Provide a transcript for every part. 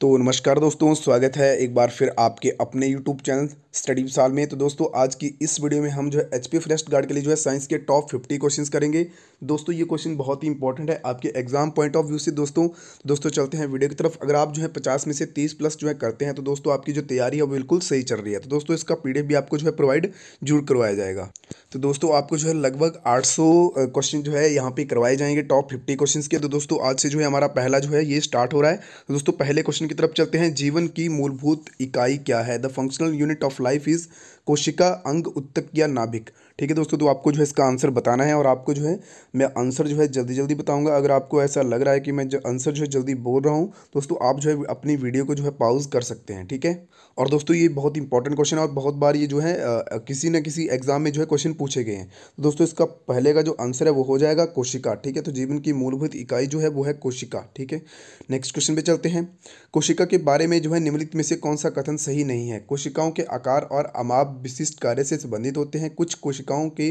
तो नमस्कार दोस्तों स्वागत है एक बार फिर आपके अपने यूट्यूब चैनल स्टडी साल में तो दोस्तों आज की इस वीडियो में हम जो है एच पी फ्रेस्ट गार्ड के लिए जो है साइंस के टॉप फिफ्टी क्वेश्चन करेंगे दोस्तों ये क्वेश्चन बहुत ही इंपॉर्टेंट है आपके एग्जाम पॉइंट ऑफ व्यू से दोस्तों दोस्तों चलते हैं वीडियो की तरफ अगर आप जो है पचास में से तीस प्लस जो है करते हैं तो दोस्तों आपकी जो तैयारी है वो बिल्कुल सही चल रही है तो दोस्तों इसका पी भी आपको जो है प्रोवाइड जरूर करवाया जाएगा तो दोस्तों आपको जो है लगभग आठ क्वेश्चन जो है यहाँ पे करवाए जाएंगे टॉप फिफ्टी क्वेश्चन के तो दोस्तों आज से जो है हमारा पहला जो है ये स्टार्ट हो रहा है तो दोस्तों पहले क्वेश्चन क्वेश्चन की तरफ चलते हैं जीवन की मूलभूत इकाई क्या है the functional unit of life is कोशिका अंग उत्तक या नाभिक ठीक है दोस्तों तो आपको जो है इसका आंसर बताना है और आपको जो है मैं आंसर जो है जल्दी जल्दी बताऊंगा अगर आपको ऐसा लग रहा है कि मैं जो आंसर जो है जल्दी बोल रहा हूँ दोस्तों आप जो है अपनी वीडियो को जो है पाउज कर सकते हैं ठीक है और दोस्तों ये बहुत इंपॉर्टेंट क्वेश्चन है और बहुत बार ये जो है किसी न किसी एग्जाम में जो है क्वेश्चन पूछे गए हैं तो दोस्तों इसका पहले का जो आंसर है वो हो जाएगा कोशिका ठीक है तो जीवन की मूलभूत इकाई जो है वो है कोशिका ठीक है नेक्स्ट क्वेश्चन पे चलते हैं कोशिका के बारे में जो है निम्नलिखित में से कौन सा कथन सही नहीं है कोशिकाओं के आकार और अमाप विशिष्ट कार्य से संबंधित होते हैं कुछ कोशिकाओं के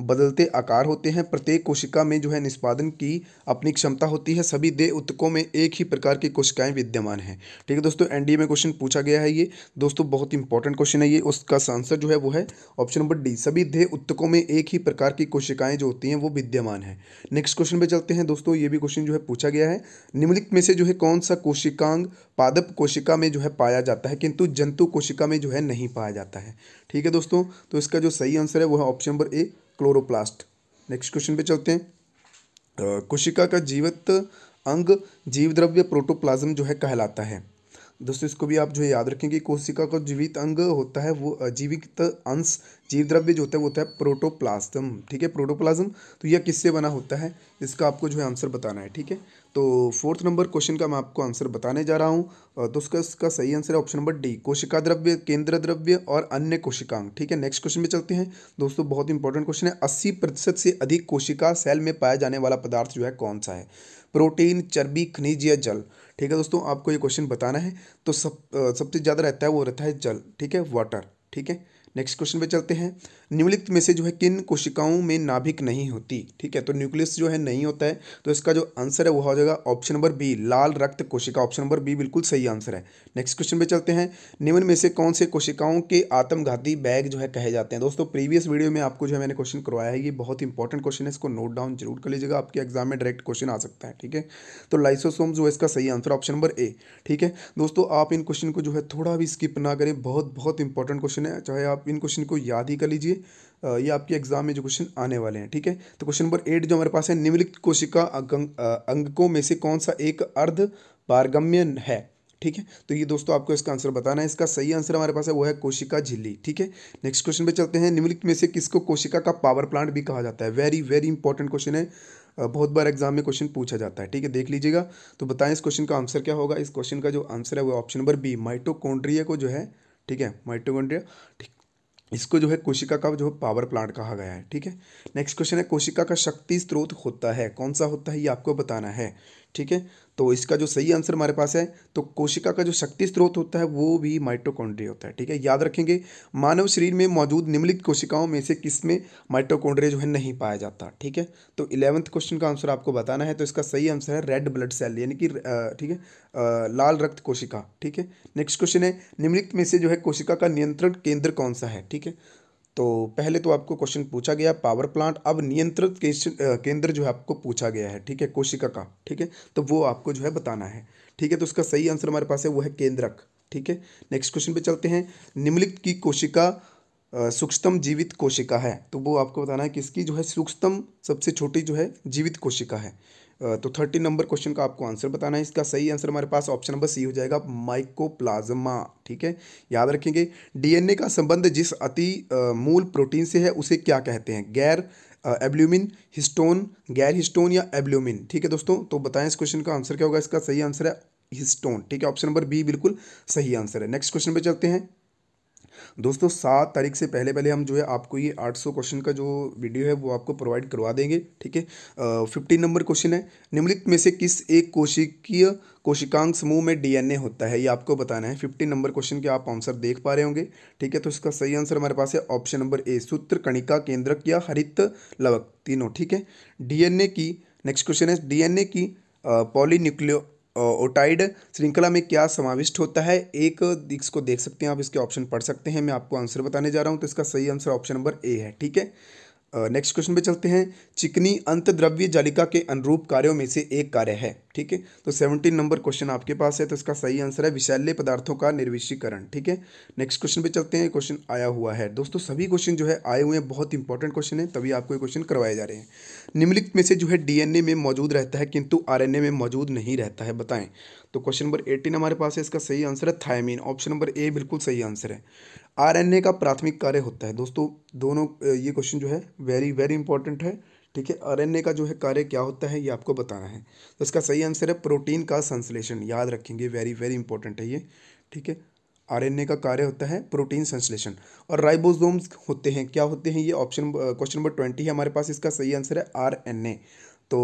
बदलते आकार होते हैं प्रत्येक कोशिका में जो है निष्पादन की अपनी क्षमता होती है सभी देह उत्तकों में एक ही प्रकार की कोशिकाएं विद्यमान हैं ठीक है दोस्तों एनडीए में क्वेश्चन पूछा गया है ये दोस्तों बहुत इंपॉर्टेंट क्वेश्चन है ये उसका आंसर जो है वो है ऑप्शन नंबर डी सभी देह उत्तकों में एक ही प्रकार की कोशिकाएं जो होती हैं वो विद्यमान है नेक्स्ट क्वेश्चन पर चलते हैं दोस्तों ये भी क्वेश्चन जो है पूछा गया है निम्नलिखित में से जो है कौन सा कोशिकांग पादप कोशिका में जो है पाया जाता है किंतु जंतु कोशिका में जो है नहीं पाया जाता है ठीक है दोस्तों तो इसका जो सही आंसर है वो है option number A chloroplast next question पे चलते हैं कोशिका का जीवित अंग जीव द्रव्य प्रोटोप्लाज्म जो है कहलाता है दोस्तों इसको भी आप जो है याद रखेंगे कोशिका का जीवित अंग होता है वो जीवित अंश जीव द्रव्य जो होता है वो होता है प्रोटोप्लाज्म ठीक है प्रोटोप्लाज्म तो यह किससे बना होता है इसका आपको जो है आंसर बताना है ठीक है तो फोर्थ नंबर क्वेश्चन का मैं आपको आंसर बताने जा रहा हूँ तो उसका इसका सही आंसर है ऑप्शन नंबर डी कोशिका द्रव्य केंद्र द्रव्य और अन्य कोशिकांग ठीक है नेक्स्ट क्वेश्चन में चलते हैं दोस्तों बहुत इंपॉर्टेंट क्वेश्चन है अस्सी प्रतिशत से अधिक कोशिका सेल में पाया जाने वाला पदार्थ जो है कौन सा है प्रोटीन चर्बी खनिज या जल ठीक है दोस्तों आपको ये क्वेश्चन बताना है तो सब सबसे ज़्यादा रहता है वो रहता है जल ठीक है वाटर ठीक है नेक्स्ट क्वेश्चन पे चलते हैं निम्नलिखित में से जो है किन कोशिकाओं में नाभिक नहीं होती ठीक है तो न्यूक्लियस जो है नहीं होता है तो इसका जो आंसर है वो हो जाएगा ऑप्शन नंबर बी लाल रक्त कोशिका ऑप्शन नंबर बी बिल्कुल सही आंसर है नेक्स्ट क्वेश्चन पे चलते हैं निम्न में से कौन से कोशिकाओं के आत्मघाती बैग जो है कहे जाते हैं दोस्तों प्रीवियस वीडियो में आपको जो है मैंने क्वेश्चन करवाया है ये बहुत इंपॉर्टेंट क्वेश्चन है इसको नोट डाउन जरूर कर लीजिएगा आपके एग्जाम में डायरेक्ट क्वेश्चन आ सकता है ठीक है तो लाइसोसोम जो है इसका सही आंसर ऑप्शन नंबर ए ठीक है दोस्तों आप इन क्वेश्चन को जो है थोड़ा भी स्किप ना करें बहुत बहुत इंपॉर्टेंट क्वेश्चन है चाहे आप इन क्वेश्चन को याद ही कर लीजिए ये आपके एग्जाम में जो क्वेश्चन आने वाले हैं ठीक है तो क्वेश्चन नंबर एट जो हमारे पास है निम्नलिखित कोशिका अंगकों में से कौन सा एक अर्ध पारगम्य है ठीक है तो ये दोस्तों आपको इसका आंसर बताना है इसका सही आंसर हमारे पास है वो है कोशिका झिल्ली ठीक है नेक्स्ट क्वेश्चन पे चलते हैं निम्नलिखित में से किसको कोशिका का पावर प्लांट भी कहा जाता है वेरी वेरी इंपॉर्टेंट क्वेश्चन है बहुत बार एग्जाम में क्वेश्चन पूछा जाता है ठीक है देख लीजिएगा तो बताएं इस क्वेश्चन का आंसर क्या होगा इस क्वेश्चन का जो आंसर है वो ऑप्शन नंबर बी माइटोकॉन्ड्रिया को जो है ठीक है माइटोकॉन्ड्रिया ठीक इसको जो है कोशिका का जो है पावर प्लांट कहा गया है ठीक है नेक्स्ट क्वेश्चन है कोशिका का शक्ति स्रोत होता है कौन सा होता है ये आपको बताना है ठीक है तो इसका जो सही आंसर हमारे पास है तो कोशिका का जो शक्ति स्रोत होता है वो भी माइटोकॉन्ड्रिया होता है ठीक है याद रखेंगे मानव शरीर में मौजूद निम्नलिखित कोशिकाओं में से किस में माइटोकॉन्ड्रिया जो है नहीं पाया जाता ठीक है तो इलेवंथ क्वेश्चन का आंसर आपको बताना है तो इसका सही आंसर है रेड ब्लड सेल यानी कि ठीक है लाल रक्त कोशिका ठीक है नेक्स्ट क्वेश्चन है निम्नलिखित में से जो है कोशिका का नियंत्रण केंद्र कौन सा है ठीक है तो पहले तो आपको क्वेश्चन पूछा गया पावर प्लांट अब नियंत्रित केंद्र जो है आपको पूछा गया है ठीक है कोशिका का ठीक है तो वो आपको जो है बताना है ठीक है तो उसका सही आंसर हमारे पास है वो है केंद्रक ठीक है नेक्स्ट क्वेश्चन पे चलते हैं निम्नलिखित की कोशिका सूक्ष्मतम जीवित कोशिका है तो वो आपको बताना है कि इसकी जो है सूक्ष्मतम सबसे छोटी जो है जीवित कोशिका है तो थर्टीन नंबर क्वेश्चन का आपको आंसर बताना है इसका सही आंसर हमारे पास ऑप्शन नंबर सी हो जाएगा माइकोप्लाज्मा ठीक है याद रखेंगे डीएनए का संबंध जिस अति मूल प्रोटीन से है उसे क्या कहते हैं गैर एब्ल्यूमिन हिस्टोन गैर हिस्टोन या एब्ल्यूमिन ठीक है दोस्तों तो बताएं इस क्वेश्चन का आंसर क्या होगा इसका सही आंसर है हिस्टोन ठीक है ऑप्शन नंबर बी बिल्कुल सही आंसर है नेक्स्ट क्वेश्चन पर चलते हैं दोस्तों सात तारीख से पहले पहले हम जो है आपको ये आठ सौ क्वेश्चन का जो वीडियो है वो आपको प्रोवाइड करवा देंगे ठीक है फिफ्टीन नंबर क्वेश्चन है निम्नलिखित में से किस एक कोशिकीय कोशिकांग समूह में डीएनए होता है ये आपको बताना है फिफ्टीन नंबर क्वेश्चन के आप आंसर देख पा रहे होंगे ठीक है तो इसका सही आंसर हमारे पास है ऑप्शन नंबर ए सूत्र कणिका केंद्रक या हरित लवक तीनों ठीक है डीएनए की नेक्स्ट क्वेश्चन है डीएनए की पॉलीन्यूक्लियो ओटाइड श्रृंखला में क्या समाविष्ट होता है एक इसको देख सकते हैं आप इसके ऑप्शन पढ़ सकते हैं मैं आपको आंसर बताने जा रहा हूँ तो इसका सही आंसर ऑप्शन नंबर ए है ठीक है नेक्स्ट क्वेश्चन पे चलते हैं चिकनी अंतद्रव्य जालिका के अनुरूप कार्यों में से एक कार्य है ठीक है तो सेवनटीन नंबर क्वेश्चन आपके पास है तो इसका सही आंसर है विशैल्य पदार्थों का निर्विशीकरण ठीक है नेक्स्ट क्वेश्चन पे चलते हैं क्वेश्चन आया हुआ है दोस्तों सभी क्वेश्चन जो है आए हुए हैं बहुत इंपॉर्टेंट क्वेश्चन है तभी आपको ये क्वेश्चन करवाए जा रहे हैं निम्नलिखित में से जो है डीएनए में मौजूद रहता है किंतु आर में मौजूद नहीं रहता है बताएं तो क्वेश्चन नंबर एटीन हमारे पास है इसका सही आंसर है थायमीन ऑप्शन नंबर ए बिल्कुल सही आंसर है आरएनए का प्राथमिक कार्य होता है दोस्तों दोनों ये क्वेश्चन जो है वेरी वेरी इंपॉर्टेंट है ठीक है आरएनए का जो है कार्य क्या होता है ये आपको बताना है तो इसका सही आंसर है प्रोटीन का संश्लेषण याद रखेंगे वेरी वेरी इंपॉर्टेंट है ये ठीक है आरएनए का कार्य होता है प्रोटीन संश्लेषण और राइबोसोम्स होते हैं क्या होते हैं ये ऑप्शन क्वेश्चन नंबर ट्वेंटी है हमारे पास इसका सही आंसर है आर तो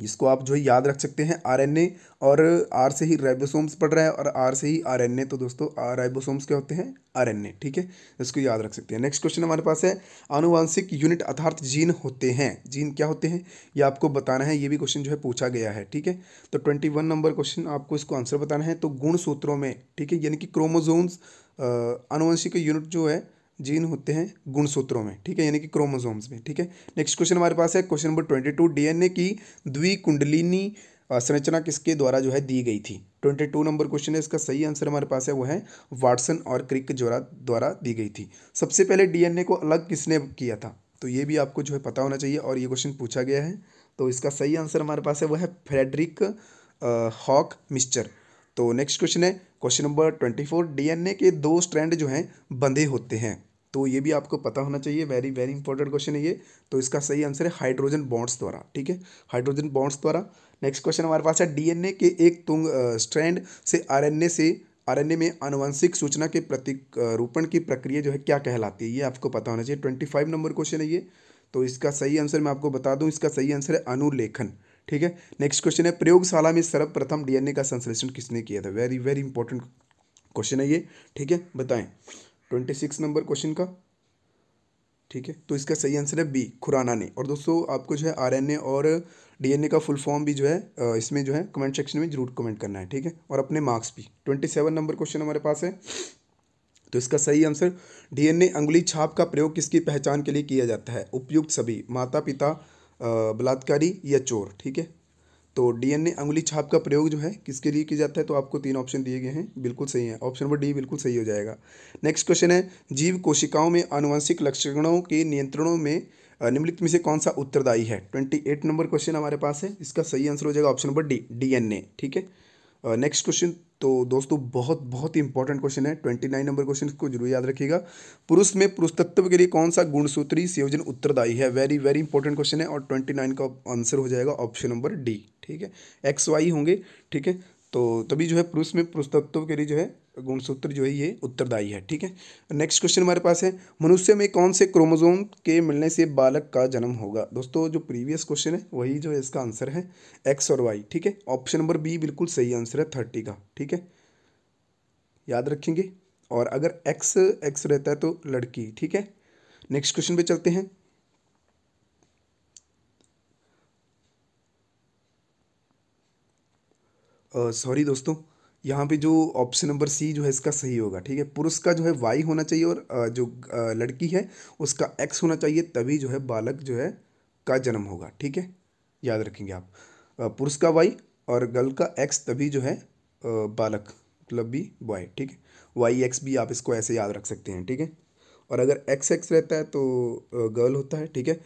जिसको आप जो है याद रख सकते हैं आरएनए और आर से ही राइबोसोम्स पड़ रहा है और आर से ही आरएनए तो दोस्तों राइबोसोम्स क्या होते हैं आरएनए ठीक है इसको याद रख सकते हैं नेक्स्ट क्वेश्चन हमारे पास है आनुवांशिक यूनिट अर्थात जीन होते हैं जीन क्या होते हैं ये आपको बताना है ये भी क्वेश्चन जो है पूछा गया है ठीक है तो ट्वेंटी वन नंबर क्वेश्चन आपको इसको आंसर बताना है तो गुण सूत्रों में ठीक है यानी कि क्रोमोजोम्स आनुवंशिक यूनिट जो है जीन होते हैं गुणसूत्रों में ठीक है यानी कि क्रोमोसोम्स में ठीक है नेक्स्ट क्वेश्चन हमारे पास है question number twenty two DNA की द्विकुंडलिनी संरचना किसके द्वारा जो है दी गई थी ट्वेंटी टू नंबर क्वेश्चन है इसका सही आंसर हमारे पास है वो है वाटसन और क्रिक जोरा द्वारा दी गई थी सबसे पहले डीएनए को अलग किसने किया था तो ये भी आपको जो है पता होना चाहिए और ये क्वेश्चन पूछा गया है तो इसका सही आंसर हमारे पास है वह है फ्रेडरिक हॉक मिस्चर तो नेक्स्ट क्वेश्चन है question number twenty four DNA के दो स्ट्रैंड जो हैं बंधे होते हैं तो ये भी आपको पता होना चाहिए वेरी वेरी इंपॉर्टेंट क्वेश्चन है ये तो इसका सही आंसर है हाइड्रोजन बॉन्ड्स द्वारा ठीक है हाइड्रोजन बॉन्ड्स द्वारा नेक्स्ट क्वेश्चन हमारे पास है डीएनए के एक तुंग स्ट्रैंड से आरएनए से आरएनए में आनुवंशिक सूचना के रूपण की प्रक्रिया जो है क्या कहलाती है ये आपको पता होना चाहिए ट्वेंटी फाइव नंबर क्वेश्चन है ये तो इसका सही आंसर मैं आपको बता दूं इसका सही आंसर है अनुलेखन ठीक है नेक्स्ट क्वेश्चन है प्रयोगशाला में सर्वप्रथम डीएनए का संश्लेषण किसने किया था वेरी वेरी इंपॉर्टेंट क्वेश्चन है ये ठीक है बताएं ट्वेंटी सिक्स नंबर क्वेश्चन का ठीक है तो इसका सही आंसर है बी खुराना ने और दोस्तों आपको जो है आरएनए और डीएनए का फुल फॉर्म भी जो है इसमें जो है कमेंट सेक्शन में जरूर कमेंट करना है ठीक है और अपने मार्क्स भी ट्वेंटी सेवन नंबर क्वेश्चन हमारे पास है तो इसका सही आंसर डीएनए अंगुली छाप का प्रयोग किसकी पहचान के लिए किया जाता है उपयुक्त सभी माता पिता बलात्कारी या चोर ठीक है तो डीएनए अंगुली छाप का प्रयोग जो है किसके लिए किया जाता है तो आपको तीन ऑप्शन दिए गए हैं बिल्कुल सही है ऑप्शन नंबर डी बिल्कुल सही हो जाएगा नेक्स्ट क्वेश्चन है जीव कोशिकाओं में आनुवंशिक लक्षणों के नियंत्रणों में निम्नलिखित में से कौन सा उत्तरदायी है ट्वेंटी एट नंबर क्वेश्चन हमारे पास है इसका सही आंसर हो जाएगा ऑप्शन नंबर डी डीएनए ठीक है नेक्स्ट uh, क्वेश्चन तो दोस्तों बहुत बहुत ही इंपॉर्टेंट क्वेश्चन है ट्वेंटी नाइन नंबर क्वेश्चन को जरूर याद रखिएगा पुरुष में पुरुष तत्व के लिए कौन सा गुणसूत्री संयोजन उत्तरदायी है वेरी वेरी इंपॉर्टेंट क्वेश्चन है और ट्वेंटी नाइन का आंसर हो जाएगा ऑप्शन नंबर डी ठीक है एक्स वाई होंगे ठीक है तो तभी जो है पुरुष में तत्व के लिए जो है गुणसूत्र जो है ये उत्तरदायी है ठीक है नेक्स्ट क्वेश्चन हमारे पास है मनुष्य में कौन से क्रोमोजोम के मिलने से बालक का जन्म होगा दोस्तों जो प्रीवियस क्वेश्चन है वही जो है इसका आंसर है एक्स और वाई ठीक है ऑप्शन नंबर बी बिल्कुल सही आंसर है थर्टी का ठीक है याद रखेंगे और अगर एक्स एक्स रहता है तो लड़की ठीक है नेक्स्ट क्वेश्चन पे चलते हैं सॉरी दोस्तों यहाँ पे जो ऑप्शन नंबर सी जो है इसका सही होगा ठीक है पुरुष का जो है वाई होना चाहिए और जो लड़की है उसका एक्स होना चाहिए तभी जो है बालक जो है का जन्म होगा ठीक है याद रखेंगे आप पुरुष का वाई और गर्ल का एक्स तभी जो है बालक मतलब भी बॉय ठीक है वाई एक्स भी आप इसको ऐसे याद रख सकते हैं ठीक है और अगर एक्स एक्स रहता है तो गर्ल होता है ठीक है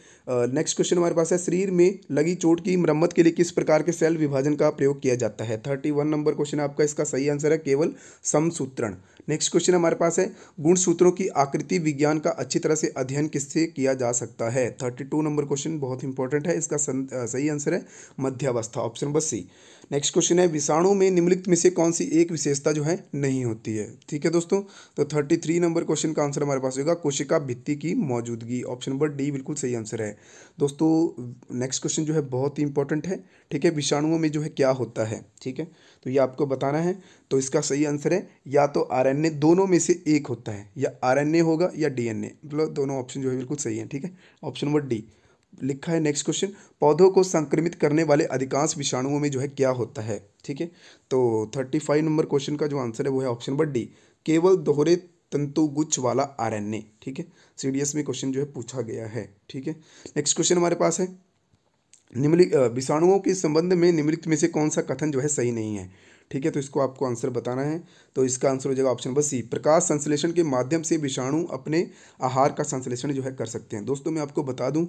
नेक्स्ट क्वेश्चन हमारे पास है शरीर में लगी चोट की मरम्मत के लिए किस प्रकार के सेल विभाजन का प्रयोग किया जाता है थर्टी वन नंबर क्वेश्चन आपका इसका सही आंसर है केवल समसूत्रण नेक्स्ट क्वेश्चन हमारे पास है गुण सूत्रों की आकृति विज्ञान का अच्छी तरह से अध्ययन किससे किया जा सकता है थर्टी टू नंबर क्वेश्चन बहुत इंपॉर्टेंट है इसका सं, आ, सही आंसर है मध्यावस्था option number C next question है विषाणु में निम्नलिखित में से कौन सी एक विशेषता जो है नहीं होती है ठीक है दोस्तों तो थर्टी थ्री नंबर क्वेश्चन का आंसर हमारे पास होगा होगा कोशिका भित्ति की मौजूदगी ऑप्शन नंबर डी बिल्कुल सही आंसर है दोस्तों नेक्स्ट क्वेश्चन जो है बहुत ही इंपॉर्टेंट है ठीक है विषाणुओं में जो है क्या होता है ठीक है तो ये आपको बताना है तो इसका सही आंसर है या तो आर दोनों में से एक होता है या आर होगा या डी मतलब दोनों ऑप्शन जो है बिल्कुल सही है ठीक है ऑप्शन नंबर डी लिखा है नेक्स्ट क्वेश्चन पौधों को संक्रमित करने वाले अधिकांश विषाणुओं में जो है क्या होता है ठीक है तो थर्टी फाइव नंबर क्वेश्चन का जो आंसर है वो है ऑप्शन नंबर डी केवल दोहरे तंतुगुच्छ वाला आरएनए ठीक है सीडीएस में क्वेश्चन जो है पूछा गया है ठीक है नेक्स्ट क्वेश्चन हमारे पास है निम्नलिखित विषाणुओं के संबंध में निम्नलिखित में से कौन सा कथन जो है सही नहीं है ठीक है तो इसको आपको आंसर बताना है तो इसका आंसर हो जाएगा ऑप्शन नंबर सी प्रकाश संश्लेषण के माध्यम से विषाणु अपने आहार का संश्लेषण जो है कर सकते हैं दोस्तों मैं आपको बता दूं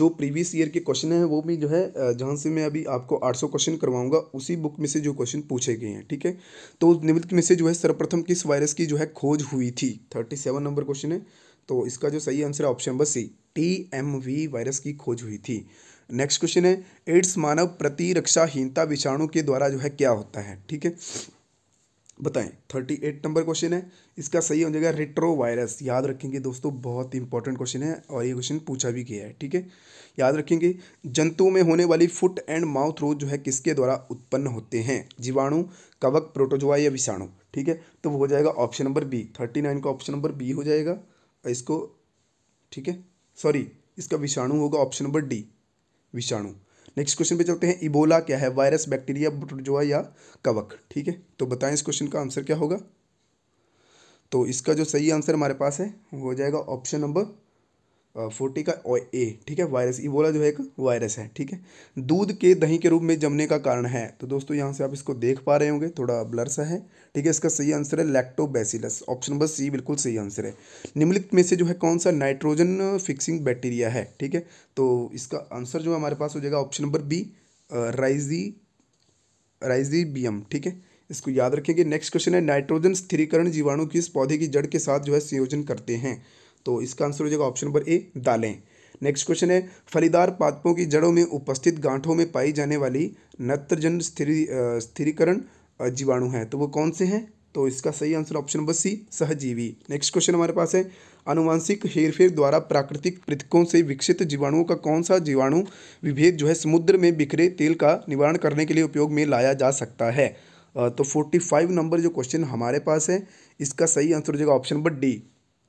जो प्रीवियस ईयर के क्वेश्चन हैं वो भी जो है जहाँ से मैं अभी आपको 800 क्वेश्चन करवाऊंगा उसी बुक में से जो क्वेश्चन पूछे गए हैं ठीक है तो निम्नलिखित में से जो है सर्वप्रथम किस वायरस की जो है खोज हुई थी थर्टी सेवन नंबर क्वेश्चन है तो इसका जो सही आंसर है option number C T M V virus की खोज हुई थी नेक्स्ट क्वेश्चन है एड्स मानव प्रतिरक्षाहीनता विषाणु के द्वारा जो है क्या होता है ठीक है बताएं थर्टी एट नंबर क्वेश्चन है इसका सही हो जाएगा रिट्रो वायरस याद रखेंगे दोस्तों बहुत इंपॉर्टेंट क्वेश्चन है और ये क्वेश्चन पूछा भी गया है ठीक है याद रखेंगे जंतुओं में होने वाली फुट एंड माउथ रोग जो है किसके द्वारा उत्पन्न होते हैं जीवाणु कवक प्रोटोजोआ या विषाणु ठीक है तो वो हो जाएगा option number B thirty nine का ऑप्शन नंबर बी हो जाएगा इसको ठीक है सॉरी इसका विषाणु होगा ऑप्शन नंबर डी विषाणु नेक्स्ट क्वेश्चन पे चलते हैं इबोला क्या है वायरस बैक्टीरिया बुटरजोआ या कवक ठीक है तो बताएं इस क्वेश्चन का आंसर क्या होगा तो इसका जो सही आंसर हमारे पास है वो हो जाएगा ऑप्शन नंबर फोर्टी का ए ठीक है वायरस बोला जो है एक वायरस है ठीक है दूध के दही के रूप में जमने का कारण है तो दोस्तों यहाँ से आप इसको देख पा रहे होंगे थोड़ा ब्लर सा है ठीक है इसका सही आंसर है लैक्टोबैसिलस ऑप्शन नंबर सी बिल्कुल सही आंसर है निम्नलिखित में से जो है कौन सा नाइट्रोजन फिक्सिंग बैक्टीरिया है ठीक है तो इसका आंसर जो हमारे पास हो जाएगा option number B rhizo rhizo rhizobium ठीक है इसको याद रखेंगे नेक्स्ट क्वेश्चन है नाइट्रोजन स्थिरीकरण जीवाणु किस पौधे की जड़ के साथ जो है संयोजन करते हैं तो इसका आंसर हो जाएगा ऑप्शन नंबर ए दालें नेक्स्ट क्वेश्चन है फलीदार पादपों की जड़ों में उपस्थित गांठों में पाई जाने वाली नत्रजन स्थिरी स्थिरीकरण जीवाणु है तो वो कौन से हैं तो इसका सही आंसर ऑप्शन नंबर सी सहजीवी नेक्स्ट क्वेश्चन हमारे पास है अनुवांशिक हेरफेर द्वारा प्राकृतिक पृथकों से विकसित जीवाणुओं का कौन सा जीवाणु विभेद जो है समुद्र में बिखरे तेल का निवारण करने के लिए उपयोग में लाया जा सकता है तो फोर्टी फाइव नंबर जो क्वेश्चन हमारे पास है इसका सही आंसर हो जाएगा option number D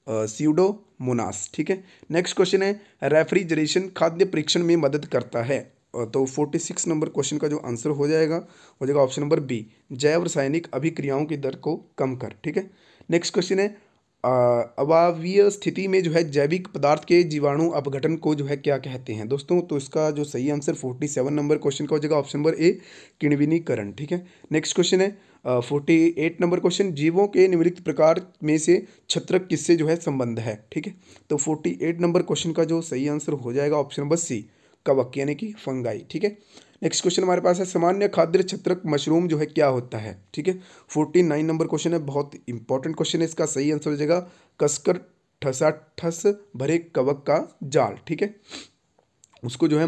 pseudomonas ठीक है नेक्स्ट क्वेश्चन है रेफ्रिजरेशन खाद्य परीक्षण में मदद करता है तो फोर्टी सिक्स नंबर क्वेश्चन का जो आंसर हो जाएगा हो जाएगा ऑप्शन नंबर बी जैव रासायनिक अभिक्रियाओं की दर को कम कर ठीक है नेक्स्ट क्वेश्चन है अभावीय स्थिति में जो है जैविक पदार्थ के जीवाणु अपघटन को जो है क्या कहते हैं दोस्तों तो इसका जो सही answer forty seven number question का हो जाएगा ऑप्शन नंबर ए किणविनीकरण ठीक है नेक्स्ट क्वेश्चन है फोर्टी एट नंबर क्वेश्चन जीवों के निम्नलिखित प्रकार में से छत्रक किससे जो है संबंध है ठीक है तो फोर्टी एट नंबर क्वेश्चन का जो सही आंसर हो जाएगा ऑप्शन नंबर सी कवक यानी कि फंगाई ठीक है नेक्स्ट क्वेश्चन हमारे पास है सामान्य खाद्य छत्रक मशरूम जो है क्या होता है ठीक है फोर्टी नाइन नंबर क्वेश्चन है बहुत इंपॉर्टेंट क्वेश्चन है इसका सही आंसर हो जाएगा कसकर ठसा ठस भरे कवक का जाल ठीक है उसको जो है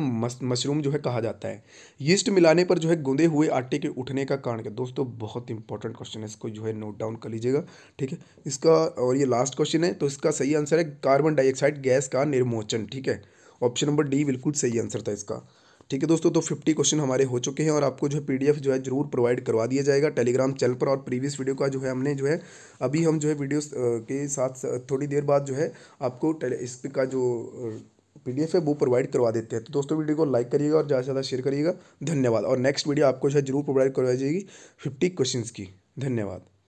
मशरूम जो है कहा जाता है यीस्ट मिलाने पर जो है गूंदे हुए आटे के उठने का कारण क्या दोस्तों बहुत इंपॉर्टेंट क्वेश्चन है इसको जो है नोट डाउन कर लीजिएगा ठीक है इसका और ये लास्ट क्वेश्चन है तो इसका सही आंसर है कार्बन डाइऑक्साइड गैस का निर्मोचन ठीक है ऑप्शन नंबर डी बिल्कुल सही आंसर था इसका ठीक है दोस्तों तो फिफ्टी क्वेश्चन हमारे हो चुके हैं और आपको जो है पीडीएफ जो है जरूर प्रोवाइड करवा दिया जाएगा टेलीग्राम चैनल पर और प्रीवियस वीडियो का जो है हमने जो है अभी हम जो है वीडियो के साथ थोड़ी देर बाद जो है आपको इस का जो पीडीएफ है वो प्रोवाइड करवा देते हैं तो दोस्तों वीडियो को लाइक करिएगा और ज़्यादा से ज़्यादा शेयर करिएगा धन्यवाद और नेक्स्ट वीडियो आपको जो है जरूर प्रोवाइड करवाई जाएगी फिफ्टी क्वेश्चन की धन्यवाद